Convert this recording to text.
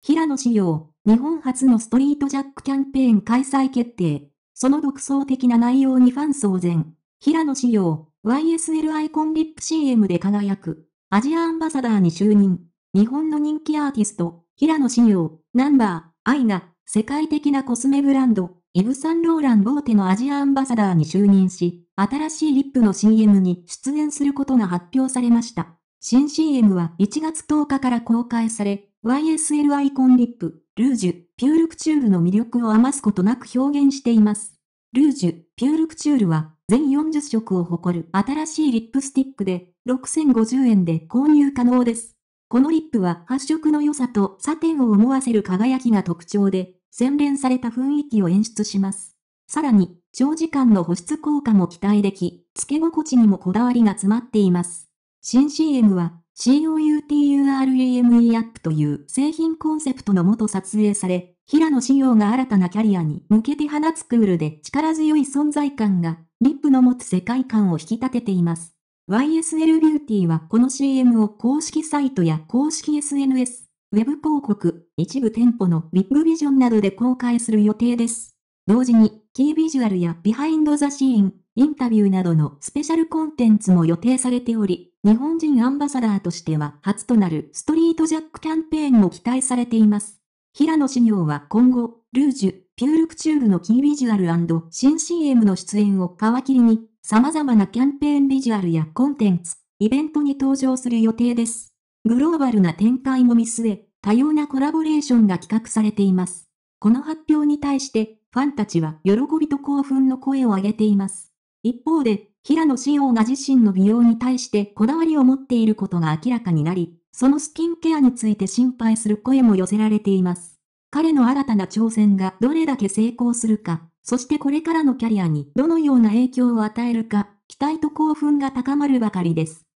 平野紫耀、日本初のストリートジャックキャンペーン開催決定。その独創的な内容にファン騒然。平野紫耀、YSL アイコンリップ CM で輝く。アジアアンバサダーに就任。日本の人気アーティスト、平野紫耀、ナンバー、アイが、世界的なコスメブランド、イブ・サンローラン・ボーテのアジアアンバサダーに就任し、新しいリップの CM に出演することが発表されました。新 CM は1月10日から公開され、YSL アイコンリップ、ルージュ、ピュールクチュールの魅力を余すことなく表現しています。ルージュ、ピュールクチュールは、全40色を誇る新しいリップスティックで、6050円で購入可能です。このリップは発色の良さとサテンを思わせる輝きが特徴で、洗練された雰囲気を演出します。さらに、長時間の保湿効果も期待でき、付け心地にもこだわりが詰まっています。新 CM は COUTUREME アップという製品コンセプトのもと撮影され、平野紫耀が新たなキャリアに向けて放つクールで力強い存在感が、リップの持つ世界観を引き立てています。YSL ビューティーはこの CM を公式サイトや公式 SNS、ウェブ広告、一部店舗のビッグビジョンなどで公開する予定です。同時に、キービジュアルやビハインドザシーン、インタビューなどのスペシャルコンテンツも予定されており、日本人アンバサダーとしては初となるストリートジャックキャンペーンも期待されています。平野紫耀は今後、ルージュ、ピュールクチュールのキービジュアル新 CM の出演を皮切りに、様々なキャンペーンビジュアルやコンテンツ、イベントに登場する予定です。グローバルな展開も見据え、多様なコラボレーションが企画されています。この発表に対して、ファンたちは喜びと興奮の声を上げています。一方で、平野志耀が自身の美容に対してこだわりを持っていることが明らかになり、そのスキンケアについて心配する声も寄せられています。彼の新たな挑戦がどれだけ成功するか、そしてこれからのキャリアにどのような影響を与えるか、期待と興奮が高まるばかりです。